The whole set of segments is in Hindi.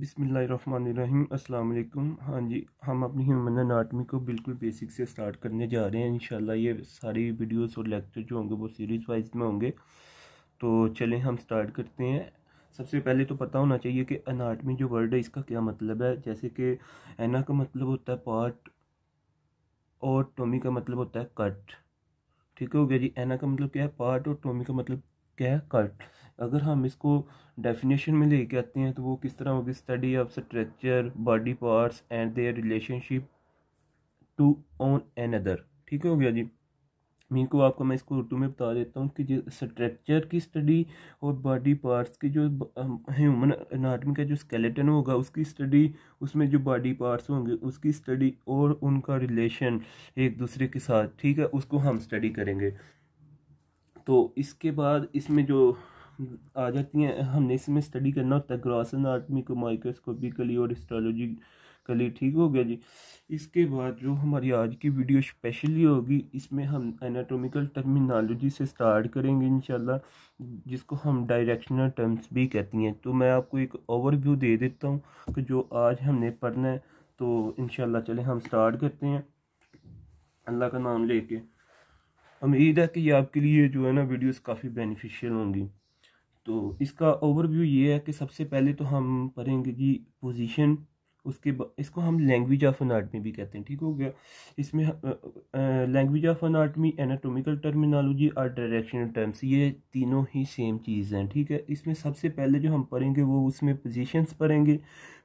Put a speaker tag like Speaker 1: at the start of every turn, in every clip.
Speaker 1: बिसमीम् अल्लाम हाँ जी हम अपनी ह्यूमन अनाटमी को बिल्कुल बेसिक से स्टार्ट करने जा रहे हैं इंशाल्लाह ये सारी वीडियोस और लेक्चर जो होंगे वो सीरीज़ वाइज में होंगे तो चलें हम स्टार्ट करते हैं सबसे पहले तो पता होना चाहिए कि अनाटमी जो वर्ड है इसका क्या मतलब है जैसे कि एना का मतलब होता है पार्ट और टोमी का मतलब होता है कट ठीक हो गया जी एना का मतलब क्या है पार्ट और टोमी का मतलब क्या है कट अगर हम इसको डेफिनेशन में लेके आते हैं तो वो किस तरह होगी study of structure body parts and their relationship to one another ठीक हो गया जी मीन को आपको मैं इसको उर्दू में बता देता हूँ कि जो स्ट्रक्चर की स्टडी और बॉडी पार्ट्स की जो ह्यूमन अनाटमी का जो स्केलेटन होगा उसकी स्टडी उसमें जो बॉडी पार्ट्स होंगे उसकी स्टडी और उनका रिलेशन एक दूसरे के साथ ठीक है उसको हम स्टडी करेंगे तो इसके बाद इसमें जो आ जाती हैं हमने इसमें स्टडी करना होता है ग्रॉस एनाटमी को माइक्रोस्कोपिकली और कली ठीक हो गया जी इसके बाद जो हमारी आज की वीडियो स्पेशली होगी इसमें हम एनाटोमिकल टर्मिनोलॉजी से स्टार्ट करेंगे इनशाला जिसको हम डायरेक्शनल टर्म्स भी कहती हैं तो मैं आपको एक ओवरव्यू दे देता हूँ कि जो आज हमने पढ़ना है तो इनशाला चले हम स्टार्ट करते हैं अल्लाह का नाम लेके उम्मीद है कि आपके लिए जो है ना वीडियोस काफ़ी बेनिफिशियल होंगी तो इसका ओवरव्यू ये है कि सबसे पहले तो हम पढ़ेंगे जी पोजीशन उसके इसको हम लैंग्वेज ऑफ अनाटमी भी कहते हैं ठीक हो गया इसमें language of anatomy anatomical terminology और डायरेक्शनल टर्म्स ये तीनों ही सेम चीज़ हैं ठीक है इसमें सबसे पहले जो हम पढ़ेंगे वो उसमें पोजीशंस पढ़ेंगे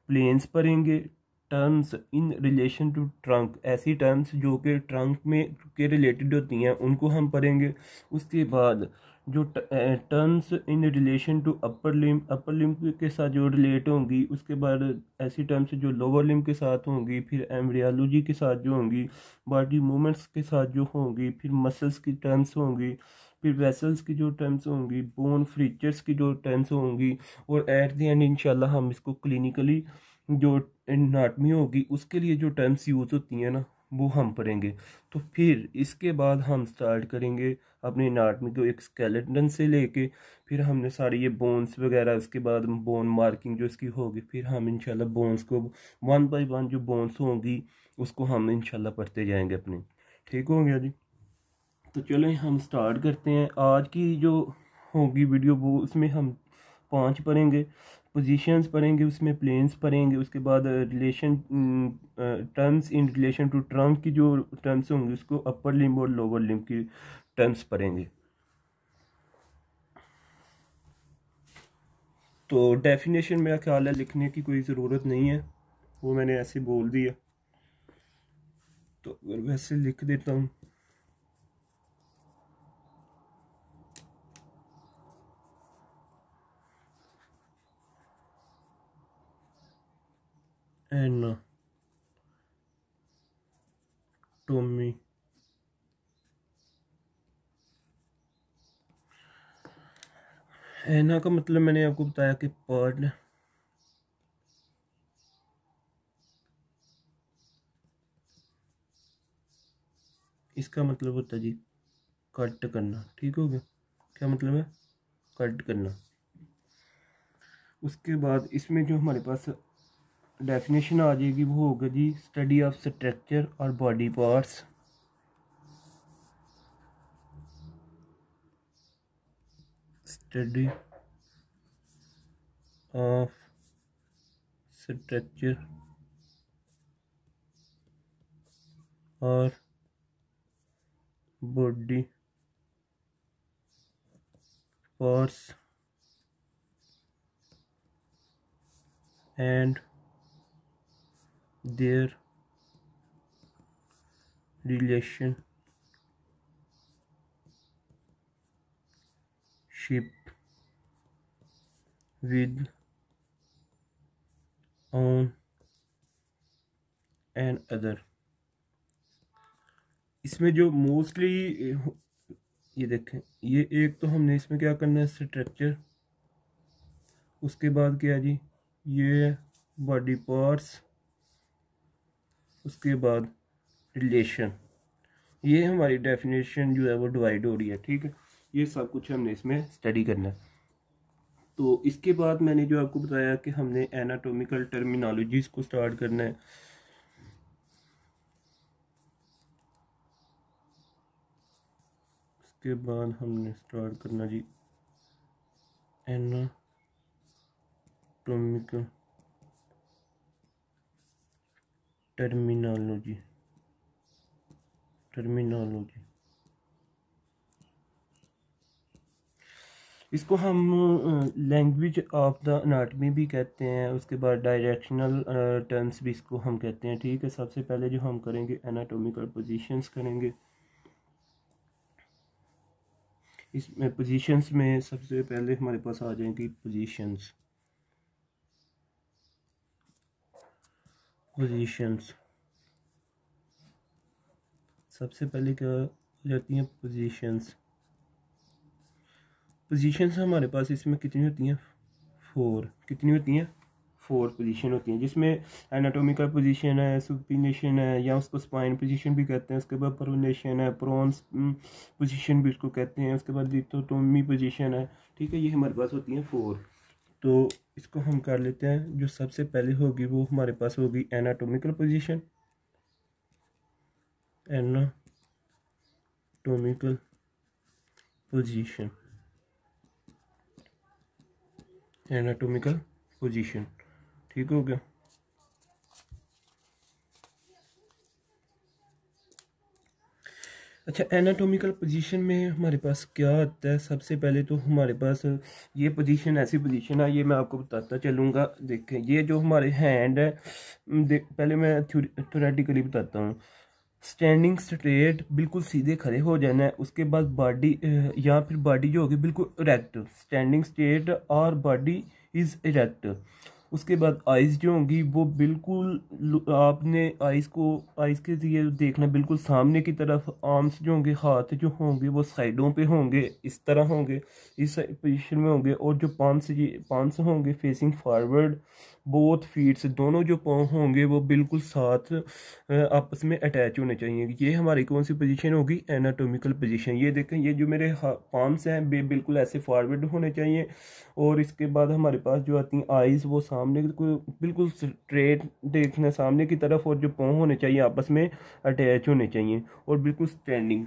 Speaker 1: प्लेन्स पढ़ेंगे terms in relation to trunk ऐसी टर्म्स जो कि ट्रंक में के रिलेटेड होती हैं उनको हम पढ़ेंगे उसके बाद जो terms in relation to upper limb upper limb के साथ जो रिलेट होंगी उसके बाद ऐसी टर्म्स जो लोअर लिम के साथ होंगी फिर एम्ब्रियालोजी के साथ जो होंगी बॉडी मूवमेंट्स के साथ जो होंगी फिर मसल्स की टर्म्स होंगी फिर वेसल्स की जो टर्म्स होंगी बोन फ्रीचर्स की जो टर्म्स होंगी और एट दी एंड इंशाल्लाह हम इसको क्लिनिकली जो एनाटमी होगी उसके लिए जो टर्म्स यूज़ होती हैं ना वो हम पढ़ेंगे तो फिर इसके बाद हम स्टार्ट करेंगे अपने अनाटमी को एक स्केलेटन से लेके फिर हमने सारी ये बोन्स वगैरह उसके बाद बोन मार्किंग जो इसकी होगी फिर हम इंशाल्लाह बोन्स को वन बाय वन जो बोन्स होंगी उसको हम इंशाल्लाह पढ़ते जाएंगे अपने ठीक हो गया जी तो चलें हम स्टार्ट करते हैं आज की जो होगी वीडियो वो उसमें हम पाँच पढ़ेंगे पोजीशंस पढ़ेंगे उसमें प्लेन्स पढ़ेंगे उसके बाद relation terms in relation to trunk की जो टर्म्स होंगे उसको अपर लिम्ब और लोअर लिम्ब की टर्म्स पढ़ेंगे तो डेफिनेशन मेरा ख्याल है लिखने की कोई ज़रूरत नहीं है वो मैंने ऐसे बोल दिया तो अगर वैसे लिख देता हूँ एन टोमी एना का मतलब मैंने आपको बताया कि पर्ड इसका मतलब होता है जी कट करना ठीक हो गया क्या मतलब है कट करना उसके बाद इसमें जो हमारे पास डेफिनेशन आ जाएगी वो होगा जी स्टडी ऑफ स्ट्रक्चर और body parts study of structure और body parts and their ship with own and other इसमें जो मोस्टली ये देखें ये एक तो हमने इसमें क्या करना है स्ट्रक्चर उसके बाद क्या जी ये बॉडी पार्ट्स उसके बाद रिलेशन ये हमारी डेफिनेशन जो है वो डिवाइड हो रही है ठीक है ये सब कुछ हमने इसमें स्टडी करना है तो इसके बाद मैंने जो आपको बताया कि हमने एनाटोमिकल टर्मिनोलॉजीज़ को स्टार्ट करना है उसके बाद हमने स्टार्ट करना जी एनाटोमिकल टर्मिनोलॉजी टर्मिनोलॉजी इसको हम लैंग्वेज ऑफ द अनाटमी भी कहते हैं उसके बाद डायरेक्शनल टर्म्स भी इसको हम कहते हैं ठीक है सबसे पहले जो हम करेंगे एनाटोमिकल पोजीशंस करेंगे इसमें पोजीशंस में सबसे पहले हमारे पास आ जाएंगी पोजीशंस पोजीशंस सबसे पहले क्या हो जाती हैं पोजीशंस पोजीशंस हमारे पास इसमें कितनी होती हैं फोर कितनी होती हैं फोर पोजीशन होती हैं जिसमें एनाटोमिकल पोजीशन है सुपिनेशन है या उसको स्पाइन पोजीशन भी कहते हैं उसके बाद प्रोनेशन है प्रोन्स हम्म, पोजीशन भी उसको कहते हैं उसके बाद लिथोटोमी पोजीशन है ठीक है ये हमारे पास होती हैं फोर तो इसको हम कर लेते हैं जो सबसे पहले होगी वो हमारे पास होगी anatomical position anatomical position anatomical position ठीक हो गया अच्छा एनाटॉमिकल पोजीशन में हमारे पास क्या आता है सबसे पहले तो हमारे पास ये पोजीशन ऐसी पोजीशन है ये मैं आपको बताता चलूँगा देखें ये जो हमारे हैंड है पहले मैं थोरेटिकली बताता हूँ स्टैंडिंग स्ट्रेट बिल्कुल सीधे खड़े हो जाना है उसके बाद बॉडी या फिर बॉडी जो होगी बिल्कुल इरेक्ट स्टैंडिंग स्ट्रेट और बॉडी इज़ इरेक्ट उसके बाद आइज़ जो होंगी वो बिल्कुल आपने आइज़ को आइज़ के ज़रिए देखना बिल्कुल सामने की तरफ आर्म्स जो होंगे हाथ जो होंगे वो साइडों पे होंगे इस तरह होंगे इस पोजीशन में होंगे और जो ये पान्स होंगे फेसिंग फॉरवर्ड बोथ फीट्स दोनों जो पाँव होंगे वो बिल्कुल साथ आपस में अटैच होने चाहिए ये हमारी कौन सी पोजीशन होगी एनाटोमिकल पोजीशन ये देखें ये जो मेरे पाम्स हैं वे बिल्कुल ऐसे फॉरवर्ड होने चाहिए और इसके बाद हमारे पास जो आती हैं आइज़ वो सामने बिल्कुल स्ट्रेट देखना सामने की तरफ और जो पाँव होने चाहिए आपस में अटैच होने चाहिए और बिल्कुल स्टैंडिंग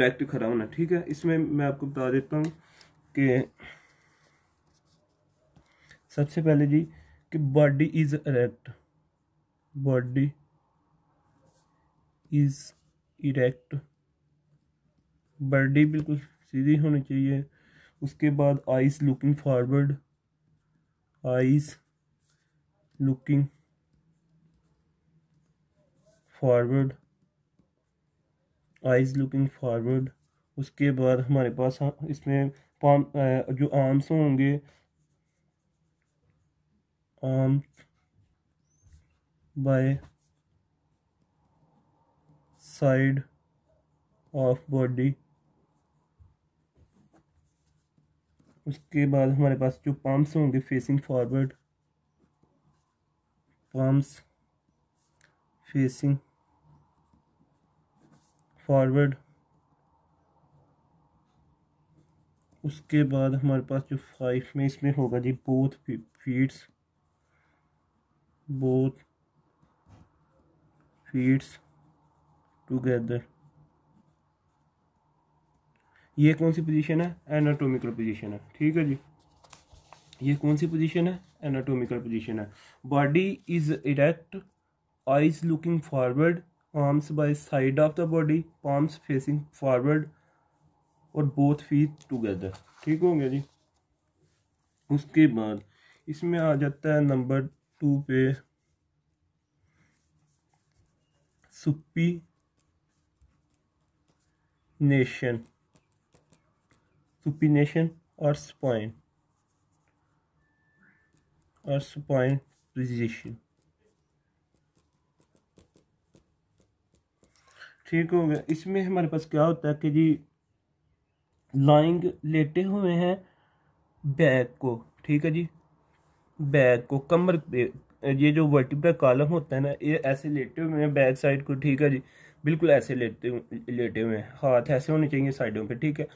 Speaker 1: रेक्ट खड़ा होना ठीक है इसमें मैं आपको बता देता हूँ कि सबसे पहले जी कि body is erect body is erect body बिल्कुल सीधी होनी चाहिए उसके बाद eyes looking forward eyes looking forward eyes looking forward उसके बाद हमारे पास हाँ, इसमें जो आर्म्स होंगे armed by side of body उसके बाद हमारे पास जो पम्प्स होंगे facing forward palms facing forward उसके बाद हमारे पास जो फाइव में इसमें होगा जी both feets both feeds together ये कौन सी पोजीशन है एनाटोमिकल पोजीशन है ठीक है जी ये कौन सी पोजीशन है एनाटोमिकल पोजीशन है body is erect eyes looking forward arms by side of the body palms facing forward और बोथ फीट टुगेदर ठीक हो गया जी उसके बाद इसमें आ जाता है नंबर टू पे सुप्पी नेशन नेशन और स्पॉइन और स्पॉइन प्रिजिशन ठीक हो गया इसमें हमारे पास क्या होता है कि जी लाइंग लेटे हुए हैं बैक को ठीक है जी बैग को कमर पे ये जो वर्टिब्रा कॉलम होता है ना ये ऐसे लेटे हुए हैं बैक साइड को ठीक है जी बिल्कुल ऐसे लेटे लेटे हुए हैं हाथ ऐसे होने चाहिए साइडों पे ठीक है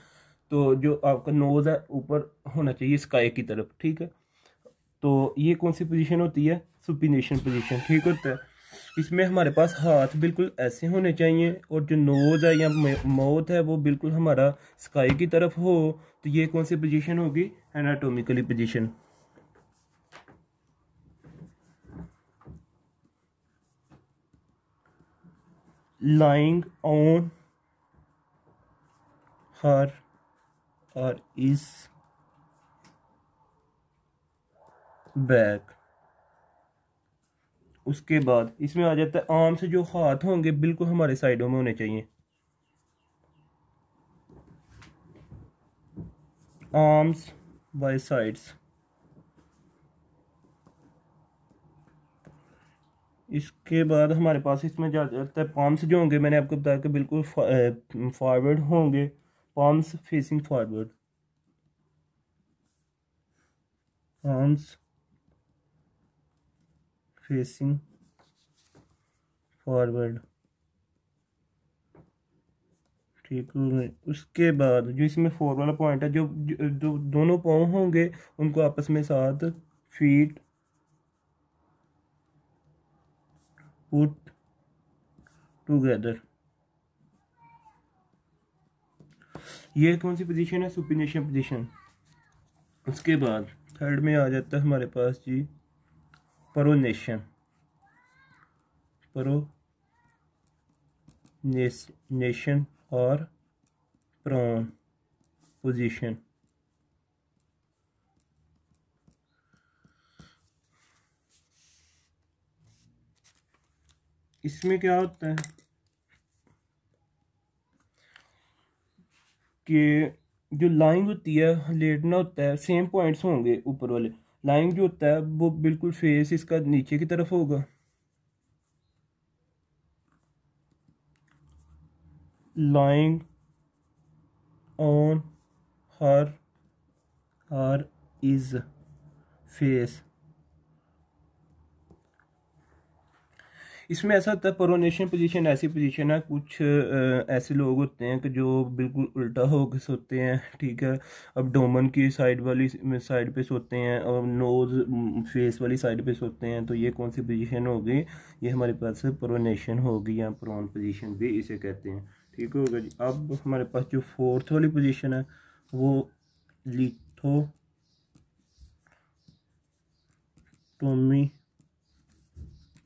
Speaker 1: तो जो आपका नोज़ है ऊपर होना चाहिए स्काई की तरफ ठीक है तो ये कौन सी पोजीशन होती है सुपिनेशन पोजीशन ठीक होता है इसमें हमारे पास हाथ बिल्कुल ऐसे होने चाहिए और जो नोज़ है या माउथ है वो बिल्कुल हमारा स्काई की तरफ हो तो ये कौन सी पोजिशन होगी anatomically position lying on her or is back उसके बाद इसमें आ जाता है आर्म से जो हाथ होंगे बिल्कुल हमारे साइडों में होने चाहिए आर्म्स बाय साइड्स इसके बाद हमारे पास इसमें ज़्यादातर पाम्स जो होंगे मैंने आपको बताया कि बिल्कुल फॉरवर्ड होंगे palms facing forward palms facing forward ठीक है उसके बाद जो इसमें फोर वाला पॉइंट है जो, जो, जो दोनों पाँव होंगे उनको आपस में साथ फीट put together ये कौन सी पोजीशन है सुपिनेशन पोजीशन उसके बाद थर्ड में आ जाता है हमारे पास जी परोनेशन परो नेशन और प्रोन पोजीशन इसमें क्या होता है कि जो लाइंग होती है लेटना होता है सेम पॉइंट्स होंगे ऊपर वाले लाइंग जो होता है वो बिल्कुल फेस इसका नीचे की तरफ होगा lying on her her is face इसमें ऐसा होता है प्रोनेशन पोजीशन ऐसी पोजीशन है कुछ ऐसे लोग होते हैं कि जो बिल्कुल उल्टा होकर सोते हैं ठीक है अब डोमन की साइड वाली साइड पे सोते हैं और नोज़ फेस वाली साइड पे सोते हैं तो ये कौन सी पोजीशन हो गई ये हमारे पास प्रोनेशन होगी या प्रोन पोजीशन भी इसे कहते हैं ठीक होगा जी अब हमारे पास जो फोर्थ वाली पोजिशन है वो लिथो टोमी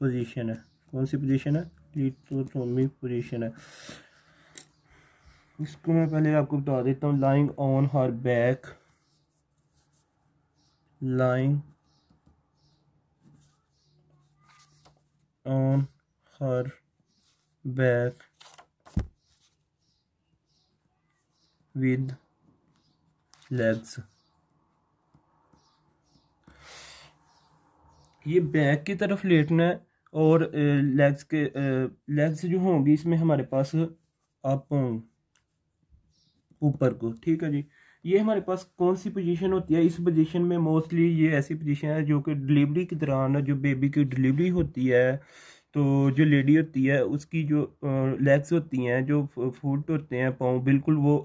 Speaker 1: पोजीशन है कौन सी पोजीशन है लीटोटोमी पोजीशन है इसको मैं पहले आपको बता देता हूँ lying on her back lying on her back with legs ये बैक की तरफ लेटना है और लेग्स के लेग्स जो होंगी इसमें हमारे पास आप ऊपर को ठीक है जी ये हमारे पास कौन सी पोजीशन होती है इस पोजीशन में मोस्टली ये ऐसी पोजीशन है जो कि डिलीवरी के दौरान जो बेबी की डिलीवरी होती है तो जो लेडी होती है उसकी जो लेग्स होती हैं जो फूट होते हैं पाँव बिल्कुल वो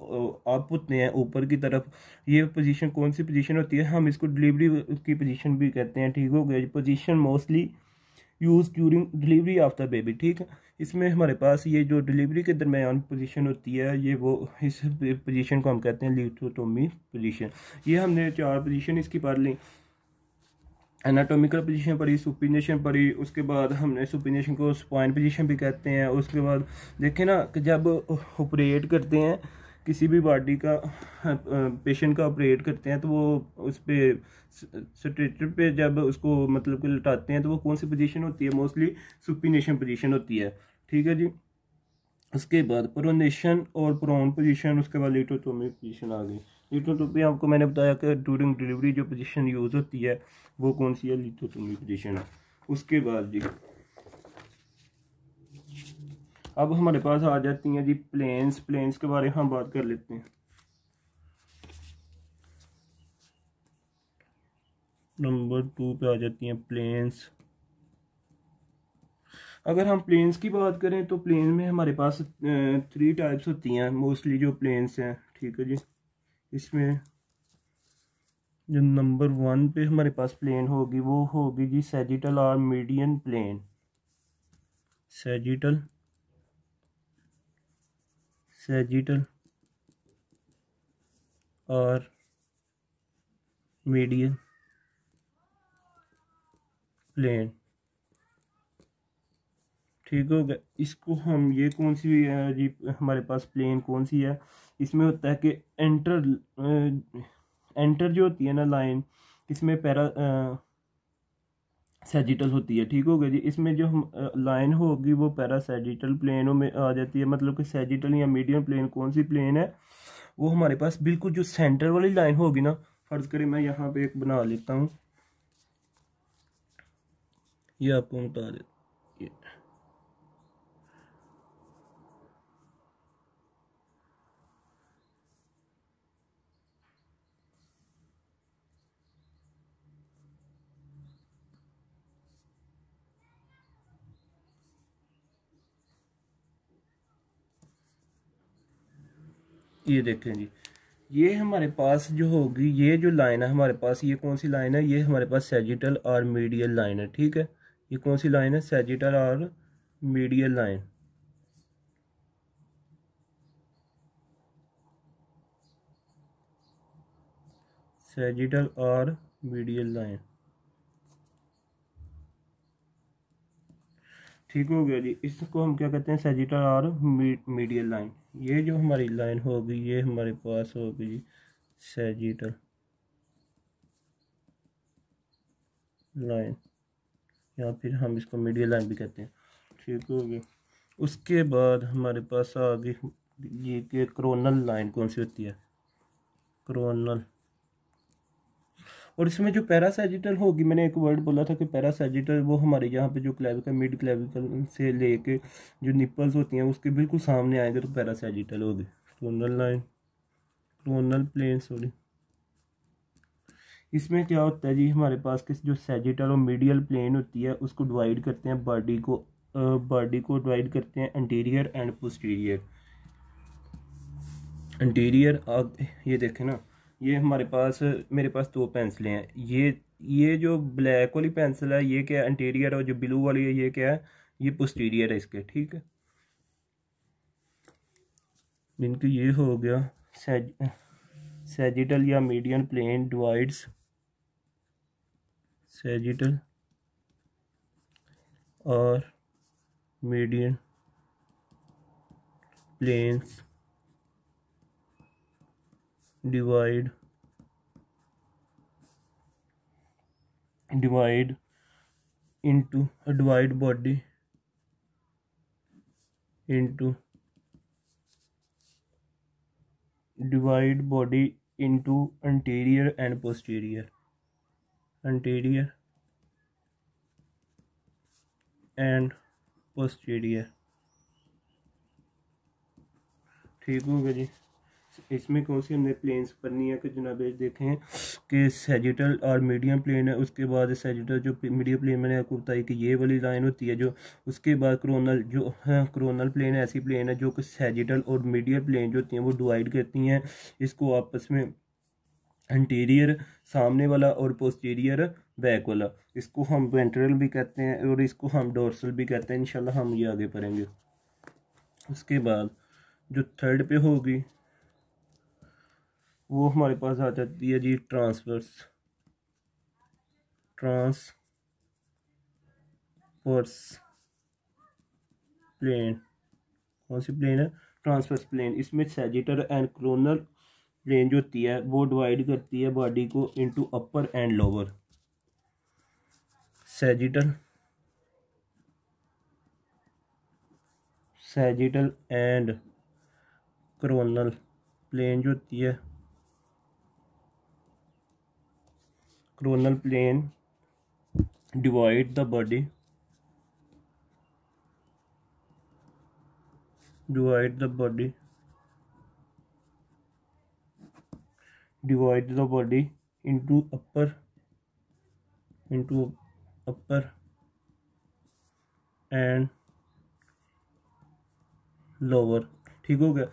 Speaker 1: अप होते हैं ऊपर की तरफ ये पोजीशन कौन सी पोजीशन होती है हम इसको डिलीवरी की पोजीशन भी कहते हैं ठीक हो गया position mostly use during delivery of the baby ठीक है इसमें हमारे पास ये जो डिलीवरी के दरमियान पोजीशन होती है ये वो इस पोजीशन को हम कहते हैं लिथोटोमी पोजीशन ये हमने चार पोजीशन इसकी पढ़ ली एनाटोमिकल पोजीशन पढ़ी सुपिनेशन पढ़ी उसके बाद हमने सुपिनेशन को स्पाइन पोजीशन भी कहते हैं उसके बाद देखें ना कि जब ऑपरेट करते हैं किसी भी बॉडी का पेशेंट हाँ, का ऑपरेट करते हैं तो वो उस पर स्ट्रेचर पे जब उसको मतलब कि लटाते हैं तो वो कौन सी पोजीशन होती है मोस्टली सुपिनेशन पोजीशन होती है ठीक है जी उसके बाद प्रोनेशन और प्रोन पोजीशन उसके बाद लिटोटोमी पोजीशन आ गई लिटोटोमी आपको मैंने बताया कि ड्यूरिंग डिलीवरी जो पोजीशन यूज़ होती है वो कौन सी है लिटोटोमी पोजिशन उसके बाद जी अब हमारे पास आ जाती हैं जी प्लेन्स प्लेन्स के बारे में हम बात कर लेते हैं नंबर टू पे आ जाती हैं प्लेन्स अगर हम प्लेन्स की बात करें तो प्लेन में हमारे पास थ्री टाइप्स होती हैं मोस्टली जो प्लेन्स हैं ठीक है जी इसमें जो नंबर वन पे हमारे पास प्लेन होगी वो होगी जी सेजिटल और मीडियन प्लेन सेजिटल सेजिटल और मीडियन प्लेन ठीक हो गया इसको हम ये कौन सी है जी हमारे पास प्लेन कौन सी है इसमें होता है कि एंटर एंटर जो होती है ना लाइन इसमें पैरा सेजिटल होती है ठीक हो गया जी इसमें जो हम लाइन होगी वो पैरासेजिटल प्लेनों में आ जाती है मतलब कि सेजिटल या मीडियम प्लेन कौन सी प्लेन है वो हमारे पास बिल्कुल जो सेंटर वाली लाइन होगी ना फ़र्ज़ करें मैं यहाँ पे एक बना लेता हूँ ये आपको बता देता ये देखें जी ये हमारे पास जो होगी ये जो लाइन है हमारे पास ये कौन सी लाइन है ये हमारे पास सेजिटल और मीडियल लाइन है ठीक है ये कौन सी लाइन है सेजिटल और मीडियल लाइन सेजिटल और मीडियल लाइन ठीक हो गया जी इसको हम क्या कहते हैं सेजिटल और मीडियल लाइन ये जो हमारी लाइन होगी ये हमारे पास होगी सेजिटल लाइन या फिर हम इसको मीडियल लाइन भी कहते हैं ठीक हो गया उसके बाद हमारे पास आ गई ये कि क्रोनल लाइन कौन सी होती है क्रोनल और इसमें जो पैरासाजिटल होगी मैंने एक वर्ड बोला था कि पैरासाजिटल वो हमारे यहाँ पे जो क्लेविकल मिड क्लेविकल से लेके जो निपल्स होती हैं उसके बिल्कुल सामने आएंगे तो पैरासाजिटल होगी coronal line coronal plane sorry इसमें क्या होता है जी हमारे पास किस जो सेजिटल और मीडियल प्लेन होती है उसको डिवाइड करते हैं बॉडी को बॉडी को डिवाइड करते हैं एंटीरियर एंड पोस्टीरियर एंटीरियर ये देखें ना ये हमारे पास मेरे पास दो पेंसिलें हैं ये ये जो ब्लैक वाली पेंसिल है ये क्या है इंटीरियर और जो ब्लू वाली है ये क्या है ये पोस्टीरियर है इसके ठीक है इनके ये हो गया सेज सेजिटल या मीडियम प्लेन डिवाइड्स सेजिटल और medium planes divide divide into a divide body into divide body into anterior and posterior anterior and posterior ठीक होगा जी इसमें कौन सी हमने प्लेन्स पढ़नी है कि जनाब देखें कि सेजिटल और मीडियम प्लेन है उसके बाद सेजिटल जो मीडियम प्लेन मैंने आपको बताई कि ये वाली लाइन होती है जो उसके बाद क्रोनल जो क्रोनल हाँ, प्लेन ऐसी प्लेन है जो कि सेजिटल और मीडियम प्लेन जो होती हैं वो डिवाइड करती हैं इसको आपस में इंटीरियर सामने वाला और पोस्टीरियर बैक वाला इसको हम वेंट्रल भी कहते हैं और इसको हम डोर्सल भी कहते हैं इंशाल्लाह हम ये आगे पढ़ेंगे उसके बाद जो थर्ड पे होगी वो हमारे पास आ जाती है जी ट्रांसवर्स ट्रांसवर्स प्लेन कौन सी प्लेन है ट्रांसवर्स प्लेन इसमें सेजिटर एंड क्रोनल प्लेन जो होती है वो डिवाइड करती है बॉडी को into upper and lower sagittal sagittal and coronal plane जो होती है coronal plane divide the body divide the body divide the body into upper into upper and lower ठीक हो गया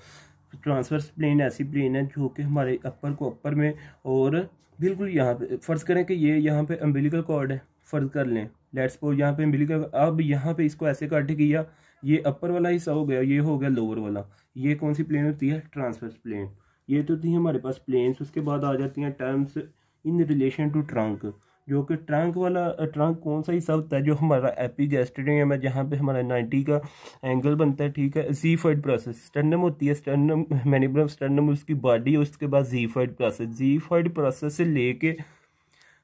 Speaker 1: ट्रांसफर्स प्लेन ऐसी प्लेन है जो कि हमारे अपर को अपर में और बिल्कुल यहाँ पे फ़र्ज़ करें कि ये यहाँ पे अम्बिलिकल कॉर्ड है फ़र्ज़ कर लें लेट्स पोज यहाँ पे अम्बिलिकल अब यहाँ पे इसको ऐसे काट किया ये अपर वाला हिस्सा हो गया ये हो गया लोअर वाला ये कौन सी प्लेन होती है ट्रांसफर्स प्लेन ये तो थी हमारे पास प्लेन्स उसके बाद आ जाती हैं terms in relation to trunk जो कि ट्रंक वाला ट्रंक कौन सा हिस्सा होता है जो हमारा एपी जेस्टेडियम है जहाँ पे हमारा 90 का एंगल बनता है ठीक है जी फाइड प्रोसेस स्टर्नम होती है स्टर्नम मैनिब्रम स्टर्नम उसकी बॉडी है उसके बाद xiphoid process xiphoid process से लेके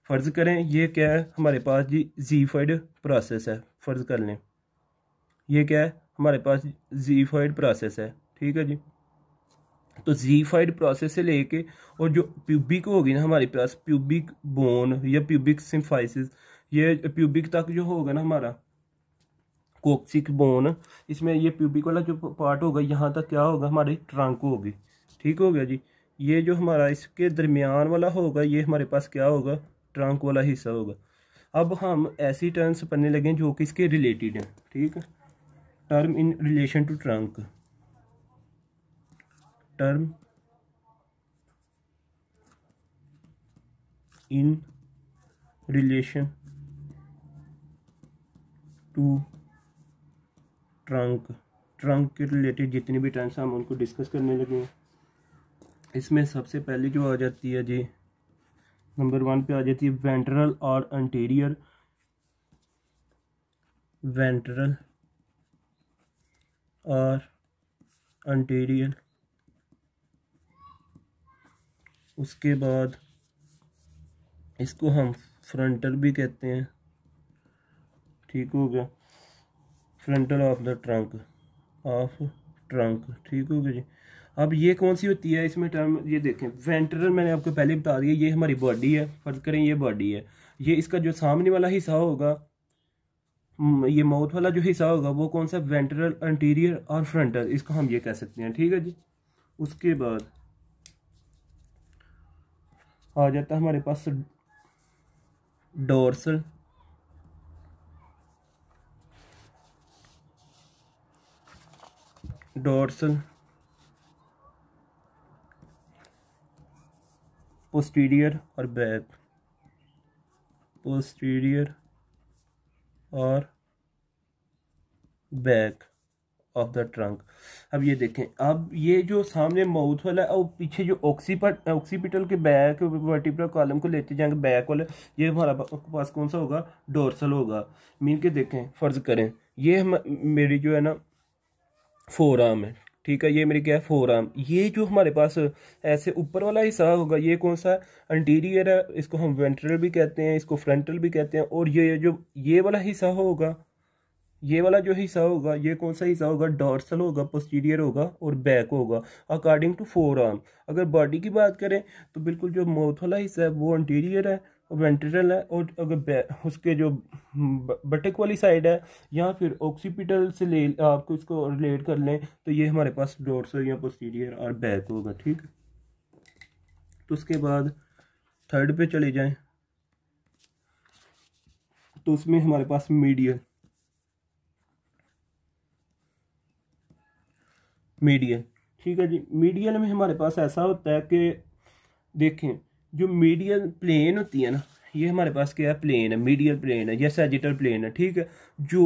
Speaker 1: फ़र्ज़ करें ये क्या है हमारे पास जी जी फाइड प्रोसेस है फ़र्ज़ कर लें यह क्या है हमारे पास जी फाइड प्रोसेस है ठीक है जी तो जीफाइड प्रोसेस से लेके और जो प्यूबिक होगी ना हमारे पास प्यूबिक बोन या प्यूबिक सिम्फाइसिस ये प्यूबिक तक जो होगा ना हमारा कोक्सिक बोन इसमें ये प्यूबिक वाला जो पार्ट होगा यहाँ तक क्या होगा हमारी ट्रंक होगी ठीक हो गया जी ये जो हमारा इसके दरमियान वाला होगा ये हमारे पास क्या होगा ट्रंक वाला हिस्सा होगा अब हम ऐसी टर्म्स पढ़ने लगे जो कि इसके रिलेटेड हैं ठीक term in relation to trunk term in relation to trunk trunk के रिलेटेड जितनी भी टर्म्स हम उनको डिस्कस करने लगे हैं इसमें सबसे पहले जो आ जाती है जी नंबर वन पे आ जाती है वेंट्रल और अंटेरियर वेंट्रल और अंटेरियर उसके बाद इसको हम फ्रंटल भी कहते हैं ठीक हो गया frontal of the trunk of trunk ठीक हो गया जी अब ये कौन सी होती है इसमें टर्म ये देखें वेंट्रल मैंने आपको पहले बता दिया ये हमारी बॉडी है फर्ज करें ये बॉडी है ये इसका जो सामने वाला हिस्सा होगा ये माउथ वाला जो हिस्सा होगा वो कौन सा वेंट्रल इंटीरियर और फ्रंटल इसको हम ये कह सकते हैं ठीक है जी उसके बाद आ जाता है हमारे पास डोरसल डोरसल पोस्टीरियर और बैक पोस्टीरियर और बैक ऑफ द ट्रंक अब ये देखें अब ये जो सामने माउथ वाला और पीछे जो ऑक्सीपट ऑक्सीपिटल के बैक वर्टिपल कॉलम को लेते जाएंगे बैक वाले ये हमारा पास कौन सा होगा डोरसल होगा मीन के देखें फ़र्ज़ करें ये हम मेरी जो है ना फोर आर्म है ठीक है ये मेरी क्या है फोर आर्म ये जो हमारे पास ऐसे ऊपर वाला हिस्सा होगा ये कौन सा इंटीरियर है इसको हम वेंट्रल भी कहते हैं इसको फ्रंटल भी कहते हैं और ये जो ये वाला हिस्सा होगा ये वाला जो हिस्सा होगा ये कौन सा हिस्सा होगा डॉर्सल होगा पोस्टीरियर होगा और बैक होगा अकॉर्डिंग टू फोर आर्म अगर बॉडी की बात करें तो बिल्कुल जो माउथ वाला हिस्सा है वो इंटीरियर है और वेंट्रल है और अगर उसके जो बटक वाली साइड है या फिर ऑक्सीपिटल से ले आपको इसको रिलेट कर लें तो ये हमारे पास डोरसल या पोस्टीरियर और बैक होगा ठीक है तो उसके बाद थर्ड पे चले जाएं तो उसमें हमारे पास मीडियल मीडियल ठीक है जी मीडियल में हमारे पास ऐसा होता है कि देखें जो मीडियल प्लेन होती है ना ये हमारे पास क्या है प्लेन है मीडियल प्लेन है या सेजिटल प्लेन है ठीक है जो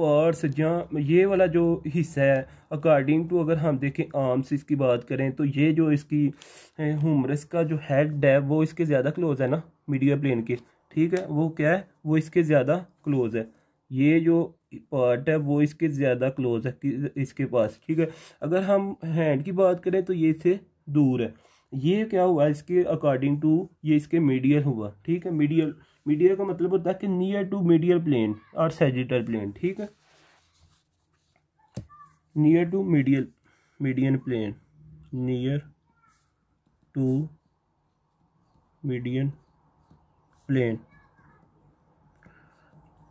Speaker 1: पार्ट्स या ये वाला जो हिस्सा है अकॉर्डिंग टू अगर हम देखें आर्म्स इसकी बात करें तो ये जो इसकी हुमरस का जो हेड है वो इसके ज़्यादा क्लोज है ना मीडियल प्लेन के ठीक है वो क्या है वो इसके ज़्यादा क्लोज है ये जो पार्ट है वो इसके ज़्यादा क्लोज है इसके पास ठीक है अगर हम हैंड की बात करें तो ये इससे दूर है ये क्या हुआ इसके अकॉर्डिंग टू ये इसके मीडियल हुआ ठीक है मीडियल मीडियल का मतलब होता है कि नियर टू मीडियल प्लेन और सेजिटल प्लेन ठीक है near to medial median plane near to median plane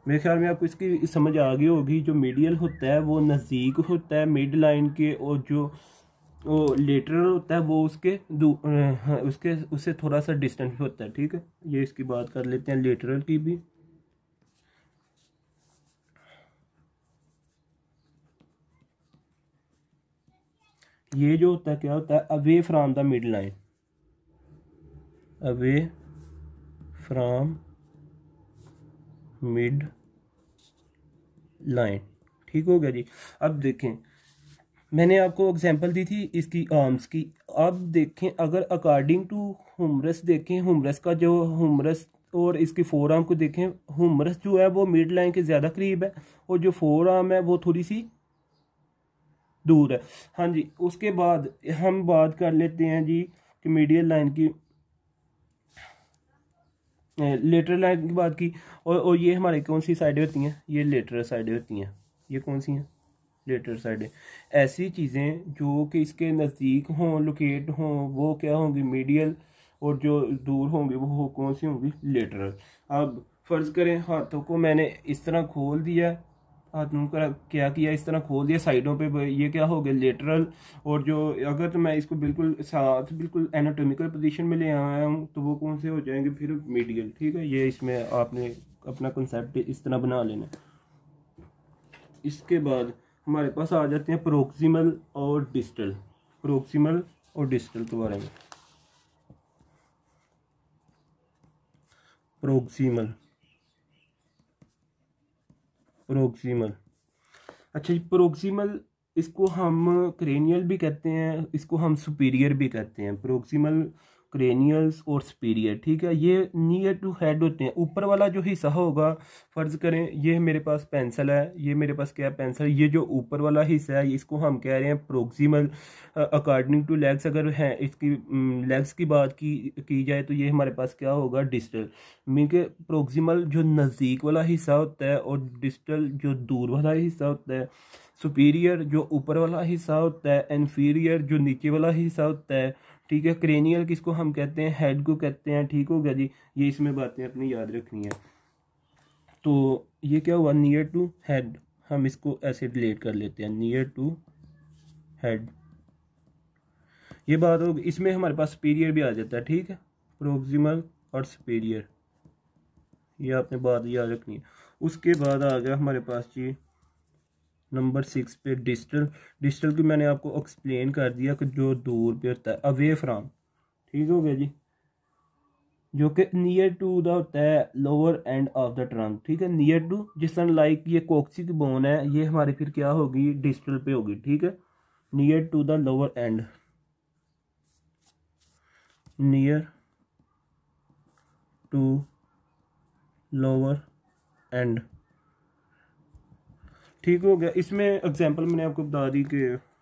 Speaker 1: मेरे ख्याल में आपको इसकी समझ आ गई होगी जो मीडियल होता है वो नज़दीक होता है मिड लाइन के और जो वो लेटरल होता है वो उसके हाँ, उसके उससे थोड़ा सा डिस्टेंस होता है ठीक है ये इसकी बात कर लेते हैं लेटरल की भी ये जो होता है क्या होता है away from the mid line away from mid line ठीक हो गया जी अब देखें मैंने आपको एग्जांपल दी थी इसकी आर्म्स की अब देखें अगर अकॉर्डिंग टू हुमरस देखें हुमरस का जो हुमरस और इसकी फोर आर्म को देखें हुमरस जो है वो मिड लाइन के ज़्यादा करीब है और जो फोर आर्म है वो थोड़ी सी दूर है हाँ जी उसके बाद हम बात कर लेते हैं जी कि मीडियल लाइन की लेटर लाइन की बात की और और ये हमारे कौन सी साइडें होती हैं ये लेटर साइडें होती हैं ये कौन सी हैं लेटर साइडें ऐसी चीज़ें जो कि इसके नज़दीक हों लोकेट हों वो क्या होंगी मीडियल और जो दूर होंगी वो कौन सी होंगी लेटर अब फ़र्ज़ करें हाथों को मैंने इस तरह खोल दिया हाथों का क्या किया इस तरह खोल दिया साइडों पे ये क्या हो गया लेटरल और जो अगर तो मैं इसको बिल्कुल साथ बिल्कुल एनाटोमिकल पोजीशन में ले आया हूँ तो वो कौन से हो जाएंगे फिर मीडियल ठीक है ये इसमें आपने अपना कंसेप्ट इस तरह बना लेना इसके बाद हमारे पास आ जाते हैं प्रोक्सीमल और डिस्टल प्रोक्सीमल और डिस्टल के बारे में प्रोक्सीमल प्रोक्सीमल अच्छा जी प्रोक्सीमल इसको हम क्रेनियल भी कहते हैं इसको हम सुपीरियर भी कहते हैं प्रोक्सीमल क्रेनियल्स और स्पीरियर ठीक है ये नियर टू हेड होते हैं ऊपर वाला जो हिस्सा होगा फ़र्ज़ करें ये मेरे पास पेंसिल है ये मेरे पास क्या पेंसिल ये जो ऊपर वाला हिस्सा है इसको हम कह रहे हैं प्रोक्सीमल अकॉर्डिंग टू लेग्स अगर हैं इसकी लेग्स की बात की की जाए तो ये हमारे पास क्या होगा डिस्टल मीन के प्रोक्सीमल जो नज़दीक वाला हिस्सा होता है और डिस्टल जो दूर वाला हिस्सा होता है सुपीरियर जो ऊपर वाला हिस्सा होता है इन्फीरियर जो नीचे वाला हिस्सा होता है ठीक है क्रेनियल किसको हम कहते हैं हेड को कहते हैं ठीक हो गया जी ये इसमें बातें अपनी याद रखनी है तो ये क्या हुआ नियर टू हेड हम इसको ऐसे रिलेट कर लेते हैं नियर टू हेड ये बात होगी इसमें हमारे पास सुपीरियर भी आ जाता है ठीक है प्रोक्सिमल और सुपीरियर ये आपने बात याद रखनी है उसके बाद आ गया हमारे पास जी नंबर सिक्स पे डिजिटल डिजिटल की मैंने आपको एक्सप्लेन कर दिया कि जो दूर पे होता है अवे फ्राम ठीक हो गया जी जो कि नियर टू द होता है lower end of the trunk ठीक है नियर टू जिस तरह लाइक ये कोक्सी की बोन है ये हमारी फिर क्या होगी डिजिटल पे होगी ठीक है near to the lower end near to lower end ठीक हो गया इसमें एग्जांपल मैंने आपको बता दी कि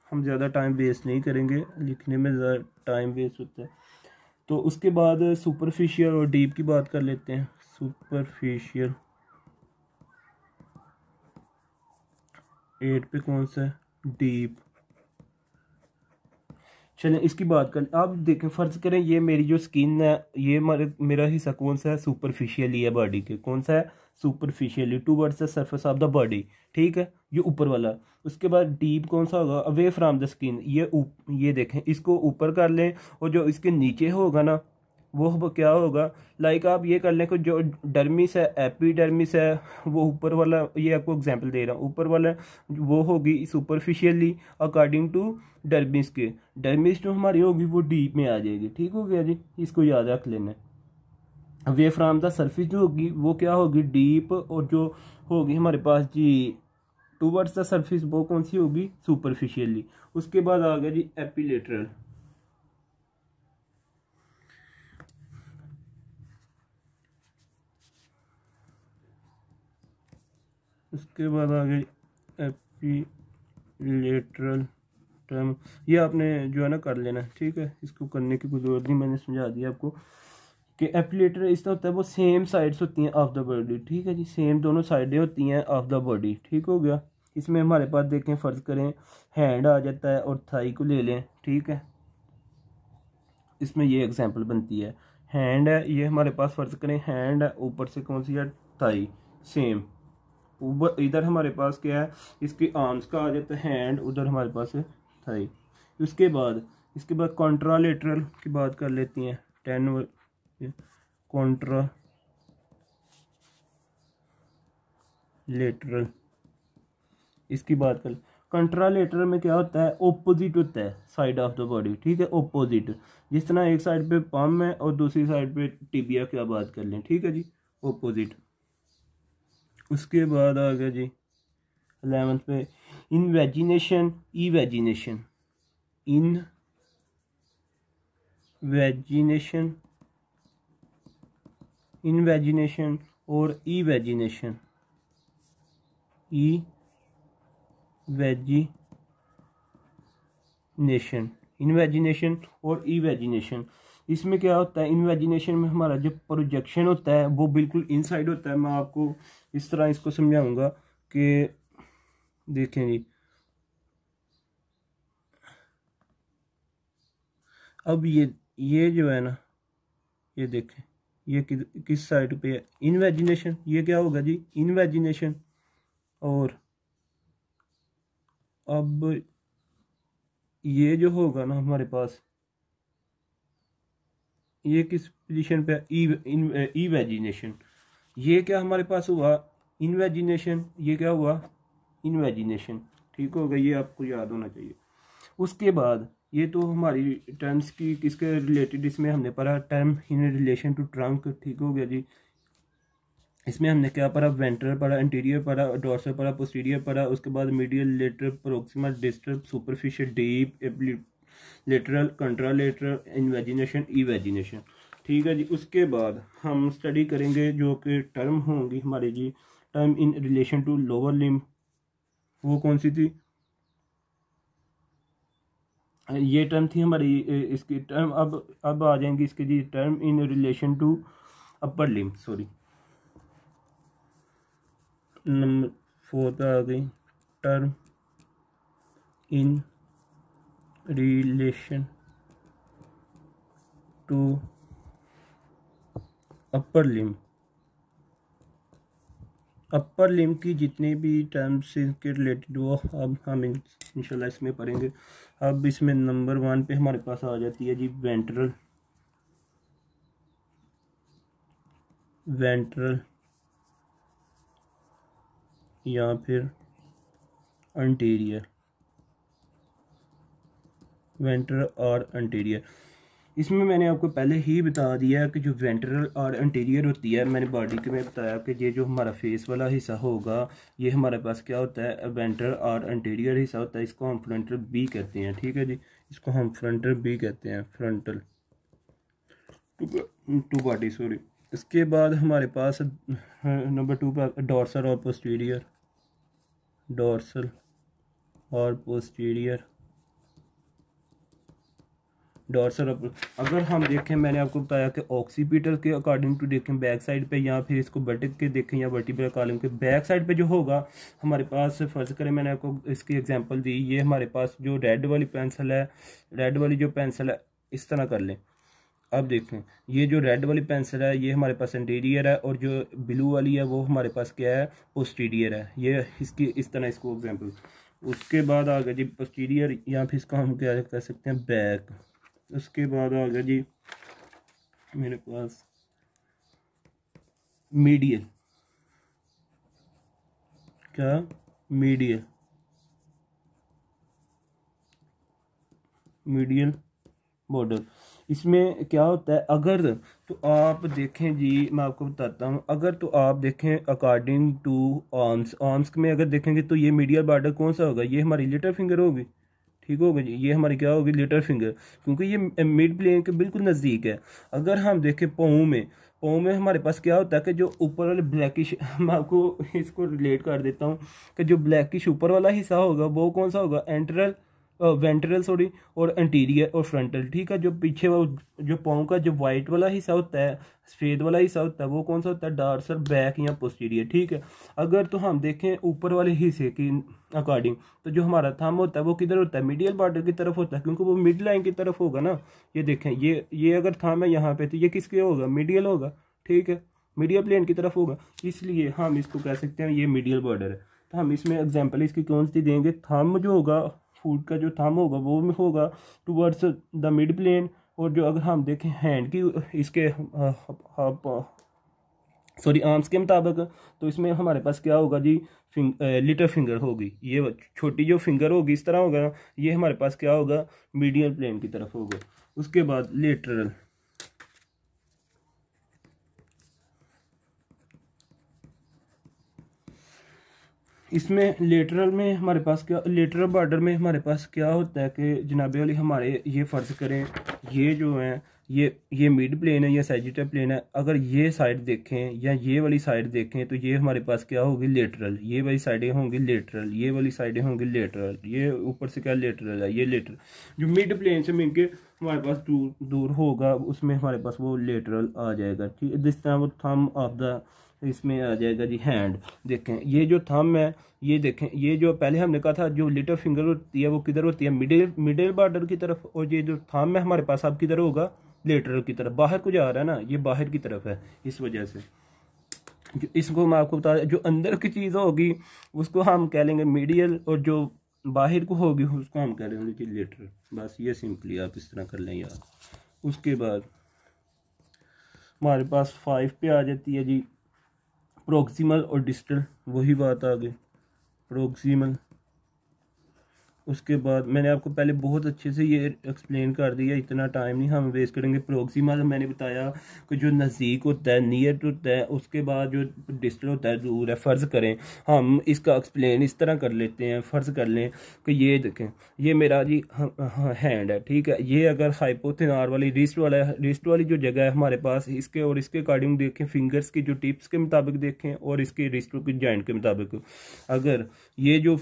Speaker 1: हम ज़्यादा टाइम वेस्ट नहीं करेंगे लिखने में ज़्यादा टाइम वेस्ट होता है तो उसके बाद सुपरफिशियल और डीप की बात कर लेते हैं सुपरफिशियल एट पे कौन सा है डीप चलें इसकी बात कर आप देखें फ़र्ज़ करें ये मेरी जो स्किन है ये मेरा हिस्सा कौन सा है सुपरफिशियल ही है बॉडी के कौन सा है superficially towards the surface of the body ठीक है ये ऊपर वाला उसके बाद डीप कौन सा होगा अवे फ्राम द स्किन ये ये देखें इसको ऊपर कर लें और जो इसके नीचे होगा ना वो क्या होगा लाइक आप ये कर लें कि जो डर्मिस है एपीडर्मिस है वो ऊपर वाला ये आपको एग्जांपल दे रहा हूँ ऊपर वाला वो होगी सुपरफिशियली अकॉर्डिंग टू डर्मिस के डर्मिस जो हमारी होगी वो डीप में आ जाएगी ठीक हो गया जी इसको याद रख लेना वे फ्राम द सर्फिस जो होगी वो क्या होगी डीप और जो होगी हमारे पास जी टूवर्ड्स द सर्फिस वो कौन सी होगी सुपरफिशियली उसके बाद आ गया जी एपीलेटरल उसके बाद आ गया एपीलेटरल टर्म ये आपने जो है ना कर लेना ठीक है इसको करने की कोई ज़रूरत नहीं मैंने समझा दिया आपको कि एपिलेटर इसका होता है वो सेम साइड्स होती हैं ऑफ द बॉडी ठीक है जी सेम दोनों साइडें होती हैं ऑफ द बॉडी ठीक हो गया इसमें हमारे पास देखें फ़र्ज करें हैंड आ जाता है और थाई को ले लें ठीक है इसमें ये एग्जाम्पल बनती है हैंड है ये हमारे पास फ़र्ज करें हैंड है ऊपर से कौन सी है थाई सेम ऊपर इधर हमारे पास क्या है इसके आर्म्स का आ जाता है हैंड उधर हमारे पास है थाई उसके बाद इसके बाद कॉन्ट्रालेटरल की बात कर लेती हैं टेन कॉन्ट्रा लेटरल इसकी बात कर कंट्रालेटरल में क्या होता है ओपोजिट होता है साइड ऑफ द बॉडी ठीक है ओपोजिट जिस तरह एक साइड पे पम है और दूसरी साइड पे टिबिया क्या बात कर लें ठीक है जी ओपोजिट उसके बाद आ गया जी अलेवेंथ पे इन वेजिनेशन ई वेजिनेशन इन वेजिनेशन इनवेजिनेशन और ई वेजिनेशन ई वेजिनेशन इनवेजिनेशन और ई वेजिनेशन इसमें क्या होता है इनवेजिनेशन में हमारा जो प्रोजेक्शन होता है वो बिल्कुल इनसाइड होता है मैं आपको इस तरह इसको समझाऊंगा कि देखें जी अब ये ये जो है ना ये देखें ये कि, किस साइड पे है इन्वेजिनेशन ये क्या होगा जी इन्वेजिनेशन और अब ये जो होगा ना हमारे पास ये किस पोजीशन पे इवेजिनेशन ये क्या हमारे पास हुआ इनवेजिनेशन ये क्या हुआ इन्वेजिनेशन ठीक होगा ये आपको याद होना चाहिए उसके बाद ये तो हमारी टर्म्स की किसके रिलेटेड इसमें हमने पढ़ा term in relation to trunk ठीक हो गया जी इसमें हमने क्या पढ़ा वेंट्रल पढ़ा इंटीरियर पढ़ा डॉर्सल पढ़ा पोस्टीरियर पढ़ा उसके बाद medial lateral proximal distal superficial deep lateral contralateral invagination evagination ठीक है जी उसके बाद हम स्टडी करेंगे जो कि टर्म होंगी हमारी जी term in relation to lower limb वो कौन सी थी ये टर्म थी हमारी इसकी टर्म अब अब आ जाएंगी इसके जी term in relation to upper limb sorry number four पर आ गई term in relation to upper limb upper limb की जितनी भी टर्म्स के रिलेटेड वो अब हम इंशाल्लाह इसमें पढ़ेंगे अब इसमें नंबर वन पे हमारे पास आ जाती है जी वेंट्रल वेंट्रल या फिर अंटीरियर वेंट्रल और अंटीरियर इसमें मैंने आपको पहले ही बता दिया कि जो वेंट्रल और इंटीरियर होती है मैंने बॉडी के में बताया कि ये जो हमारा फेस वाला हिस्सा होगा ये हमारे पास क्या होता है वेंट्रल और इंटीरियर हिस्सा होता है इसको हम फ्रंटल बी कहते हैं ठीक है जी इसको हम फ्रंटल बी कहते हैं फ्रंटल टू बॉडी सॉरी इसके बाद हमारे पास नंबर हाँ, टू पर डॉर्सल और पोस्टीरियर डॉर्सल और पोस्टीरियर डॉर्सल अगर हम देखें मैंने आपको बताया कि ऑक्सीपिटल के अकॉर्डिंग टू देखें बैक साइड पे या फिर इसको बटक के देखें या वर्टिबल कॉलम के बैक साइड पे जो होगा हमारे पास फर्ज करें मैंने आपको इसकी एग्जांपल दी ये हमारे पास जो रेड वाली पेंसिल है रेड वाली जो पेंसिल है इस तरह कर लें अब देखें ये जो रेड वाली पेंसिल है ये हमारे पास इंटीरियर है और जो ब्लू वाली है वो हमारे पास क्या है पोस्टीरियर है ये इसकी इस तरह इसको एग्जाम्पल उसके बाद आ गया जी पोस्टीरियर या फिर इसको हम क्या कर सकते हैं बैक उसके बाद आ गया जी मेरे पास मीडियल क्या मीडियल मीडियल बॉर्डर इसमें क्या होता है अगर तो आप देखें जी मैं आपको बताता हूँ अगर तो आप देखें अकॉर्डिंग टू आर्म्स आर्म्स में अगर देखेंगे तो ये मीडियल बॉर्डर कौन सा होगा ये हमारी लिटर फिंगर होगी ठीक होगा जी ये हमारी क्या होगी लिटर फिंगर क्योंकि ये मिड प्लेन के बिल्कुल नज़दीक है अगर हम देखें पाँव में पाँव में हमारे पास क्या होता है कि जो ऊपर वाले ब्लैकिश मैं आपको इसको रिलेट कर देता हूँ कि जो ब्लैकिश ऊपर वाला हिस्सा होगा वो कौन सा होगा एंट्रल वेंट्रल सॉरी और एंटीरियर और फ्रंटल ठीक है जो पीछे वो जो पाँव का जो वाइट वाला हिस्सा होता है सफ़ेद वाला हिस्सा होता है वो कौन सा होता है डार्सर बैक या पोस्टीरियर ठीक है अगर तो हम देखें ऊपर वाले हिस्से की अकॉर्डिंग तो जो हमारा थम होता है वो किधर होता है मिडियल बॉर्डर की तरफ होता है क्योंकि वो मिड लाइन की तरफ होगा ना ये देखें ये ये अगर थम है यहाँ पर तो ये किसके होगा मिडियल होगा ठीक है मिडियल प्लेन की तरफ होगा इसलिए हम इसको कह सकते हैं ये मिडियल बॉर्डर है तो हम इसमें एग्जाम्पल इसकी कौन सी देंगे थम जो होगा फूड का जो थम होगा वो होगा टूवर्ड्स द मिड प्लेन और जो अगर हम देखें हैंड की इसके सॉरी आर्म्स के मुताबिक तो इसमें हमारे पास क्या होगा जी फिंग, लिटर फिंगर होगी ये छोटी जो फिंगर होगी इस तरह होगा ये हमारे पास क्या होगा मीडियल प्लेन की तरफ होगा उसके बाद लेटरल इसमें लेटरल में हमारे पास क्या लेटरल बॉर्डर में हमारे पास क्या होता है कि जनाबे वाली हमारे ये फ़र्ज करें ये जो है ये ये मिड प्लेन है या सेजिटल प्लेन है अगर ये साइड देखें या ये वाली साइड देखें तो ये हमारे पास क्या होगी लेटरल ये वाली साइडें होंगी लेटरल ये वाली साइडें होंगी लेटरल ये ऊपर से क्या लेटरल है ये लेटरल जो मिड प्लेन से मिल के हमारे पास दूर दूर होगा उसमें हमारे पास वो लेटरल आ जाएगा ठीक है दिस तरह वो थम ऑफ द इसमें आ जाएगा जी हैंड देखें ये जो थम है ये देखें ये जो पहले हमने कहा था जो लिटल फिंगर होती है वो किधर होती है मिडिल मिडिल बार्डर की तरफ और ये जो थम है हमारे पास अब किधर होगा लेटर की तरफ बाहर को जा रहा है ना ये बाहर की तरफ है इस वजह से इसको मैं आपको बता जो अंदर की चीज़ होगी उसको हम कह लेंगे मीडियल और जो बाहर को होगी उसको हम कह लेंगे लेटर बस ये सिंपली आप इस तरह कर लें यार उसके बाद हमारे पास फाइव पे आ जाती है जी प्रोक्सीमल और डिस्टल वही बात आ गई प्रोक्सीमल उसके बाद मैंने आपको पहले बहुत अच्छे से ये एक्सप्लेन कर दिया इतना टाइम नहीं हम वेस्ट करेंगे प्रोक्सीमा मतलब मैंने बताया कि जो नज़दीक होता है नियर होता है उसके बाद जो डिस्टल होता है दूर है फ़र्ज़ करें हम इसका एक्सप्लेन इस तरह कर लेते हैं फ़र्ज़ कर लें कि ये देखें ये मेरा जी हैंड हाँ, हाँ, है ठीक है ये अगर हाइपोथिनार वाली रिस्ट वाला रिस्ट वाली जो जगह है हमारे पास इसके और इसके अकॉर्डिंग देखें फिंगर्स की जो टिप्स के मुताबिक देखें और इसके रिस्ट के जॉइंट के मुताबिक अगर ये जो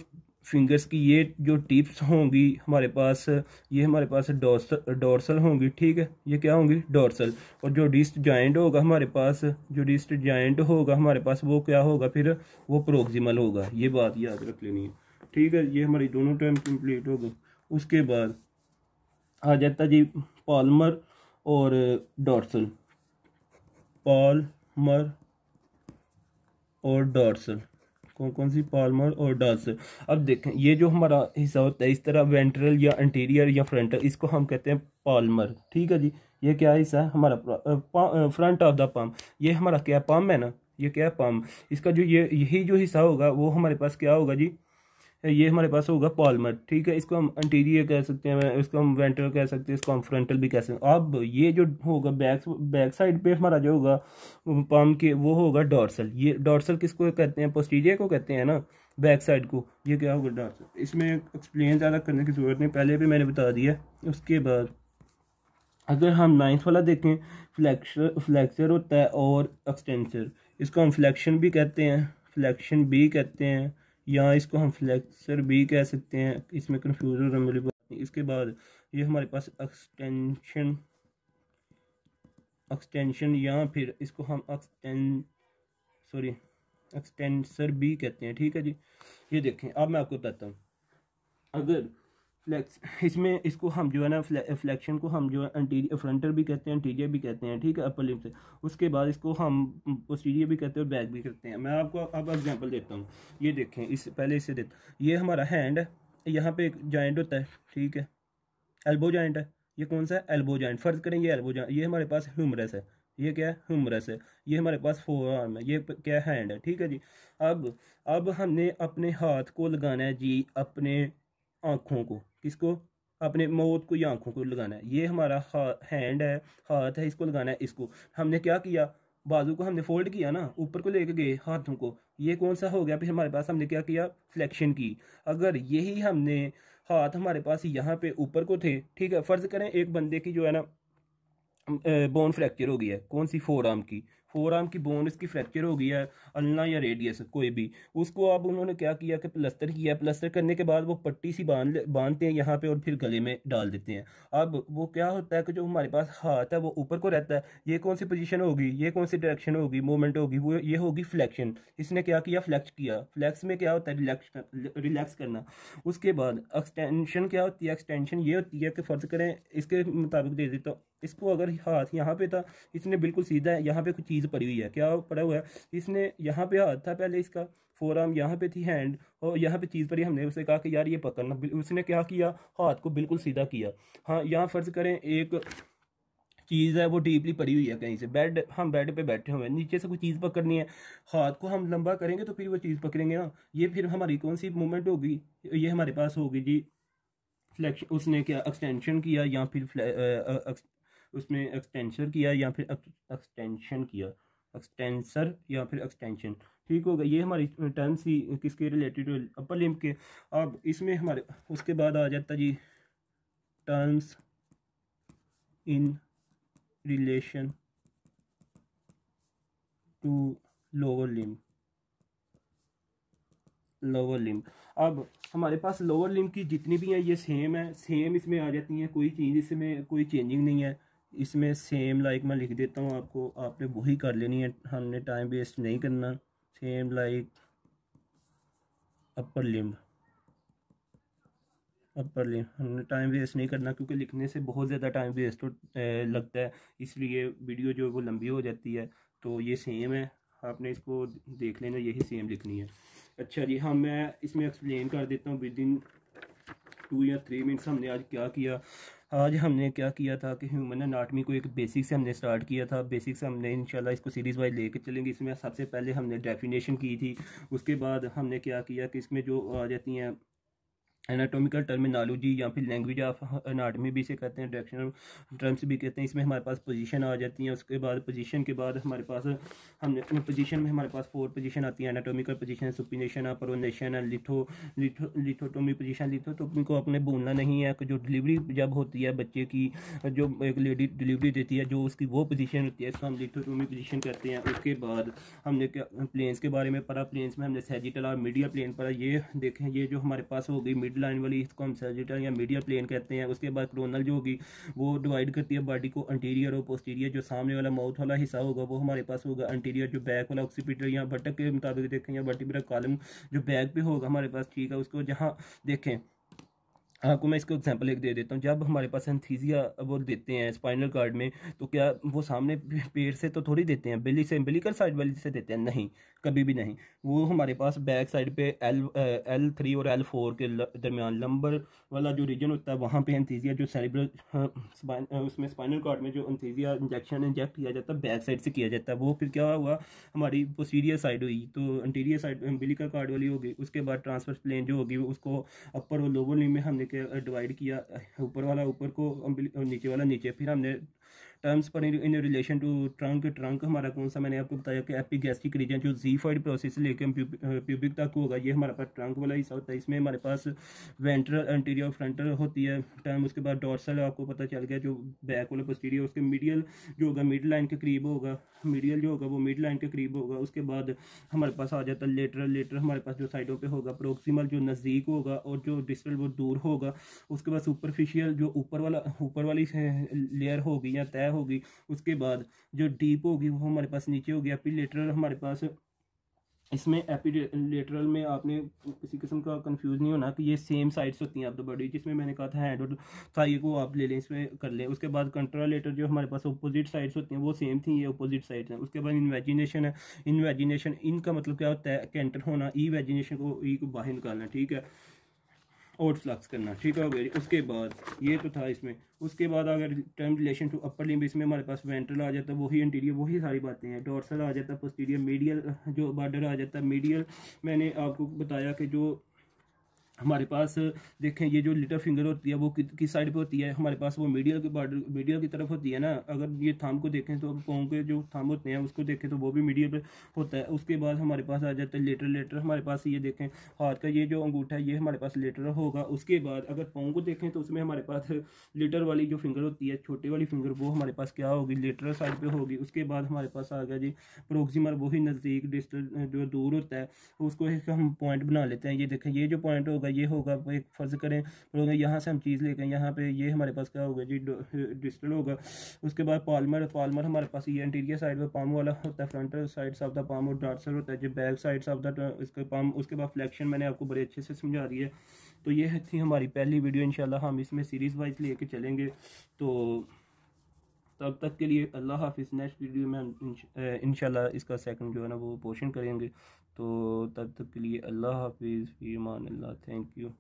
Speaker 1: फिंगर्स की ये जो टिप्स होंगी हमारे पास ये हमारे पास डोर्सल डोरसल होंगी ठीक है ये क्या होंगी डोर्सल और जो रिस्ट जॉइंट होगा हमारे पास जो रिस्ट जॉइंट होगा हमारे पास वो क्या होगा फिर वो प्रोक्सिमल होगा ये बात याद रख लेनी है ठीक है ये हमारी दोनों टर्म कंप्लीट हो गई उसके बाद आ जाता जी पालमर और डॉर्सल पालमर और डॉर्सल कौन कौन सी पालमर और डस अब देखें ये जो हमारा हिस्सा होता है इस तरह वेंट्रल या इंटीरियर या फ्रंटल इसको हम कहते हैं पालमर ठीक है जी ये क्या हिस्सा है हमारा फ्रंट ऑफ द पम्प ये हमारा क्या पम्प है ना ये क्या पम्प इसका जो ये यही जो हिस्सा होगा वो हमारे पास क्या होगा जी ये हमारे पास होगा पॉलमर ठीक है इसको हम इंटीरियर कह सकते हैं इसको हम वेंटर कह सकते हैं इसको हम फ्रंटल भी कह सकते हैं अब ये जो होगा बैक बैक साइड पे हमारा जो होगा पाम के वो होगा डॉर्सल ये डॉर्सल किसको कहते हैं पोस्टीरियर को कहते हैं ना बैक साइड को ये क्या होगा डॉर्सल इसमें एक्सप्लेन ज़्यादा करने की ज़रूरत नहीं पहले भी मैंने बता दिया उसके बाद अगर हम नाइन्थ वाला देखें फ्लैक्चर फ्लैक्चर होता है और एक्सटेंसर इसको हम फ्लैक्शन भी कहते हैं फ्लैक्शन भी कहते हैं या इसको हम फ्लेक्सर भी कह सकते हैं इसमें कन्फ्यूजन और इसके बाद ये हमारे पास एक्सटेंशन एक्सटेंशन या फिर इसको हम एक्सटें सॉरी एक्सटेंसर भी कहते हैं ठीक है जी ये देखें अब मैं आपको बताता हूँ अगर फ्लैक्स इसमें इसको हम जो है ना फ्लैक्शन को हम जो है एंटीरियर फ्रंटर भी कहते हैं एंटीरियर भी कहते हैं ठीक है अपर लिप उसके बाद इसको हम पोस्टीरियर भी कहते हैं और बैक भी करते हैं मैं आपको अब एग्जांपल देता हूँ ये देखें इस पहले इसे देता ये हमारा हैंड है यहाँ पे एक जॉइंट होता है ठीक है एल्बो जॉइंट है ये कौन सा है एल्बो जॉइंट फ़र्ज करें ये एल्बो जॉइंट ये हमारे पास ह्यूमरस है ये क्या है ह्यूमरस है ये हमारे पास फोर आर्म है ये क्या हैंड है ठीक है जी अब अब हमने अपने हाथ को लगाना है जी अपने आँखों को किसको अपने मौत को या आंखों को लगाना है ये हमारा हैंड है हाथ है इसको लगाना है इसको हमने क्या किया बाजू को हमने फोल्ड किया ना ऊपर को लेके गए हाथों को ये कौन सा हो गया फिर हमारे पास हमने क्या किया फ्लेक्शन की अगर यही हमने हाथ हमारे पास यहाँ पे ऊपर को थे ठीक है फ़र्ज़ करें एक बंदे की जो है ना बोन फ्रैक्चर हो गई है कौन सी फोर आर्म की फोर आर्म की बोन इसकी फ्रैक्चर हो गया अलना या रेडियस कोई भी उसको अब उन्होंने क्या किया कि प्लस्तर किया प्लस्तर करने के बाद वो पट्टी सी बांध बांधते हैं यहाँ पे और फिर गले में डाल देते हैं अब वो क्या होता है कि जो हमारे पास हाथ है वो ऊपर को रहता है ये कौन सी पोजिशन होगी ये कौन सी डायरेक्शन होगी मूवमेंट होगी वो ये होगी फ्लैक्शन इसने क्या किया फ्लैक्स किया फ्लैक्स में क्या होता है रिलैक्स रिलैक्स करना उसके बाद एक्सटेंशन क्या होती है एक्सटेंशन ये होती है कि फ़र्ज़ करें इसके मुताबिक दे देता हूँ इसको अगर हाथ यहाँ पे था इसने बिल्कुल सीधा है यहाँ पे कुछ चीज़ चीज़ पड़ी हुई है क्या पड़ा हुआ है इसने यहाँ पे हाथ था पहले इसका फोरम यहाँ पे थी हैंड और यहाँ पे चीज़ पड़ी हमने उसे कहा कि यार ये पकड़ना उसने क्या किया हाथ को बिल्कुल सीधा किया हाँ यहाँ फ़र्ज़ करें एक चीज़ है वो डीपली पड़ी हुई है कहीं से बेड हम बेड पे बैठे हुए हैं नीचे से कोई चीज़ पकड़नी है हाथ को हम लंबा करेंगे तो फिर वो चीज़ पकड़ेंगे ना ये फिर हमारी कौन सी मूवमेंट होगी ये हमारे पास होगी जी फ्लैक्शन उसने क्या एक्सटेंशन किया या फिर उसमें एक्सटेंशन किया या फिर एक्सटेंशन किया एक्सटेंसर या फिर एक्सटेंशन ठीक होगा ये हमारी टर्म सी किसके रिलेटेड अपर लिम्ब के अब इसमें हमारे उसके बाद आ जाता जी terms in relation to lower limb lower limb अब हमारे पास लोअर लिम्ब की जितनी भी हैं ये सेम है सेम इसमें आ जाती हैं कोई चीज़ इसमें कोई चेंजिंग नहीं है इसमें सेम लाइक मैं लिख देता हूँ आपको आपने वही कर लेनी है हमने टाइम वेस्ट नहीं करना same like upper limb upper limb हमने टाइम वेस्ट नहीं करना क्योंकि लिखने से बहुत ज़्यादा टाइम वेस्ट लगता है इसलिए वीडियो जो है वो लंबी हो जाती है तो ये सेम है आपने इसको देख लेना यही सेम लिखनी है अच्छा जी हाँ मैं इसमें एक्सप्लेन कर देता हूँ विद इन टू या थ्री मिनट्स हमने आज क्या किया आज हमने क्या किया था कि ह्यूमन अनाटमी को एक बेसिक से हमने स्टार्ट किया था बेसिक से हमने इंशाल्लाह इसको सीरीज़ वाइज लेके चलेंगे इसमें सबसे पहले हमने डेफिनेशन की थी उसके बाद हमने क्या किया कि इसमें जो आ जाती हैं एनाटोमिकल टर्मिनोलॉजी या फिर लैंग्वेज ऑफ अनाटमी भी इसे कहते हैं डायरेक्शनल टर्म्स भी कहते हैं इसमें हमारे पास पोजीशन आ जाती है उसके बाद पोजीशन के बाद हमारे पास हम पोजीशन में हमारे पास फोर पोजीशन आती है anatomical position supination pronation litho litho lithotomy position lithotomy को अपने बोलना नहीं है जो डिलीवरी जब होती है बच्चे की जो एक लेडी डिलीवरी देती है जो उसकी वो पोजिशन होती है इसको हम लिथोटोमी पोजिशन कहते हैं उसके बाद हमने प्लेन्स के बारे में पढ़ा प्लेन्स में हमने सेजिटल और मीडिया प्लेन पढ़ा ये देखें ये जो हमारे पास हो गई मिडल लाइन वाली इसको हम सर्जिटल या मीडियल प्लेन कहते हैं उसके बाद क्रोनल जो होगी वो डिवाइड करती है बॉडी को अंटीरियर और पोस्टीरियर जो सामने वाला माउथ वाला हिस्सा होगा वो हमारे पास होगा अंटीरियर जो बैक वाला ऑक्सीपिटल या बटक के मुताबिक देखें या बटी कॉलम जो बैक पर होगा हमारे पास ठीक है उसको जहाँ देखें आपको मैं इसको एग्जांपल एक दे देता हूँ जब हमारे पास एंथीजिया वो देते हैं स्पाइनल कार्ड में तो क्या वो सामने पेड़ से तो थोड़ी देते हैं बिल्ली से बिलिकल साइड वाली से देते हैं नहीं कभी भी नहीं वो हमारे पास बैक साइड पे एल एल थ्री और एल फोर के दरमियान लंबर वाला जो रीजन होता है वहाँ पे एंथीजिया जो सेरिब्रल उसमें स्पाइनल कार्ड में जो एंथीजिया इंजेक्शन इंजेक्ट किया जाता है बैक साइड से किया जाता है वो फिर क्या हुआ हमारी पोस्टीरियर साइड हुई तो इंटीरियर साइड एम्बिलिका कार्ड वाली होगी उसके बाद ट्रांसफर प्लेन जो होगी उसको अपर और लोअर लिम में हमने डिवाइड किया ऊपर वाला ऊपर को नीचे वाला नीचे फिर हमने टर्म्स पर in relation to trunk trunk हमारा कौन सा मैंने आपको बताया कि एपिगैस्टिक रीजन जो जीफाइड प्रोसेस लेके लेकर प्यूबिक तक होगा ये हमारे पास ट्रंक वाला हिस्सा होता है इसमें हमारे पास वेंट्रल एंटीरियर फ्रंटर होती है टर्म उसके बाद डॉर्सल आपको पता चल गया जो बैक वाला पोस्टीरियर उसके मीडियल जो होगा मिड लाइन के करीब होगा मीडियल जो होगा वो मिड लाइन के करीब होगा उसके बाद हमारे पास आ जाता है लेटर लेटर हमारे पास जो साइडों पर होगा प्रोक्सीमल जो नज़दीक होगा और जो डिस्टल वो दूर होगा उसके बाद सुपरफिशियल जो ऊपर वाला ऊपर वाली लेयर होगी या तय होगी उसके बाद जो डीप होगी वो हमारे पास नीचे होगी एपिलेटरल हमारे पास इसमें एपिलेटरल में आपने किसी किस्म का कंफ्यूज नहीं होना कि ये सेम साइड्स होती हैं आप द बॉडी जिसमें मैंने कहा था हैंड और थाई को आप ले लें इसमें कर लें उसके बाद कंट्रालेटर जो हमारे पास अपोजिट साइड्स होती हैं वो सेम थी ये अपोजिट साइड्स हैं उसके बाद इन्वेजिनेशन है इन्वेजिनेशन इनका मतलब क्या होता है कैंटर होना ई वेजिनेशन को ई e को बाहर निकालना ठीक है और फ्लक्स करना ठीक है हो उसके बाद ये तो था इसमें उसके बाद अगर term relation to upper limb इसमें हमारे पास वेंट्रल आ जाता वही इंटीरियर वही सारी बातें हैं डॉर्सल आ जाता पोस्टीरियर मीडियल जो बॉर्डर आ जाता मीडियल मैंने आपको बताया कि जो हमारे पास देखें ये जो लिटर फिंगर होती है वो कि, किस साइड पे होती है हमारे पास वो मीडियल के बॉर्डर मीडियल की तरफ होती है ना अगर ये थाम को देखें तो पाँव के जो थाम होते हैं उसको देखें तो वो भी मीडियल पे होता है उसके बाद हमारे पास आ जाता है लेटर लेटर हमारे पास ये देखें हाथ का ये जो अंगूठा है ये हमारे पास लेटर होगा उसके बाद अगर पाँव को देखें तो उसमें हमारे पास लेटर वाली जो फिंगर होती है छोटे वाली फिंगर वो हमारे पास क्या होगी लेटर साइड पर होगी उसके बाद हमारे पास आ गया जी प्रोक्सीमर वही नज़दीक डिस्टल जो दूर होता है उसको हम पॉइंट बना लेते हैं ये देखें ये जो पॉइंट होगा ये होगा एक फ़र्ज़ करें लोग यहाँ से हम चीज़ ले यहाँ पे ये हमारे पास क्या होगा जी डिस्टल होगा उसके बाद पालमर पालमर हमारे पास ये इंटीरियर साइड पर पाम वाला होता है frontal side of the palm और डार्सर होता है जो बैक साइड ऑफ द इसका पाम उसके बाद फ्लैक्शन मैंने आपको बड़े अच्छे से समझा दिया तो ये थी हमारी पहली वीडियो इंशाल्लाह हम इसमें सीरीज़ वाइज लेके चलेंगे तो तब तक के लिए अल्लाह हाफिज़ नेक्स्ट वीडियो में हम इंशाल्लाह इसका सेकंड जो है ना वो पोर्शन करेंगे तो तब तक के लिए अल्लाह हाफिज़ फीमान मान अल्लाह थैंक यू